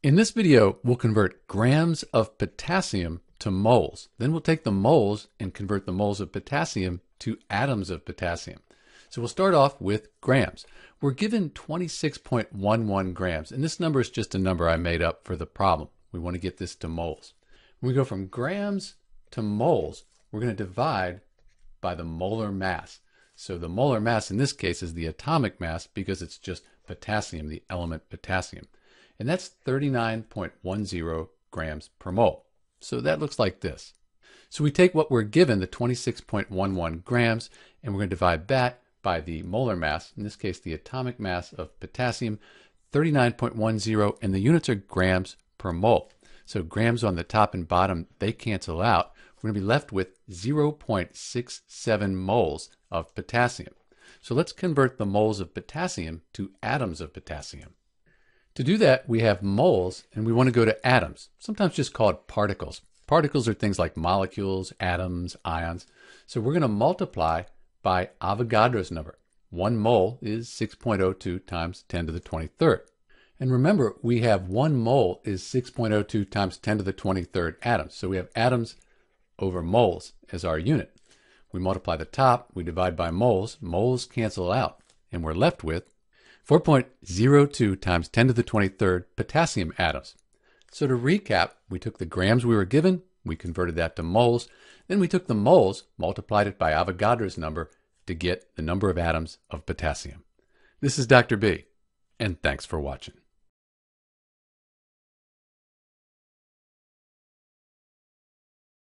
In this video, we'll convert grams of potassium to moles. Then we'll take the moles and convert the moles of potassium to atoms of potassium. So we'll start off with grams. We're given 26.11 grams, and this number is just a number I made up for the problem. We want to get this to moles. When we go from grams to moles, we're going to divide by the molar mass. So the molar mass in this case is the atomic mass because it's just potassium, the element potassium and that's 39.10 grams per mole. So that looks like this. So we take what we're given, the 26.11 grams, and we're going to divide that by the molar mass, in this case the atomic mass of potassium, 39.10, and the units are grams per mole. So grams on the top and bottom, they cancel out. We're going to be left with 0.67 moles of potassium. So let's convert the moles of potassium to atoms of potassium. To do that, we have moles and we want to go to atoms, sometimes just called particles. Particles are things like molecules, atoms, ions. So we're going to multiply by Avogadro's number. One mole is 6.02 times 10 to the 23rd. And remember, we have one mole is 6.02 times 10 to the 23rd atoms. So we have atoms over moles as our unit. We multiply the top, we divide by moles, moles cancel out, and we're left with 4.02 times 10 to the 23rd potassium atoms. So to recap, we took the grams we were given, we converted that to moles, then we took the moles, multiplied it by Avogadro's number to get the number of atoms of potassium. This is Dr. B, and thanks for watching.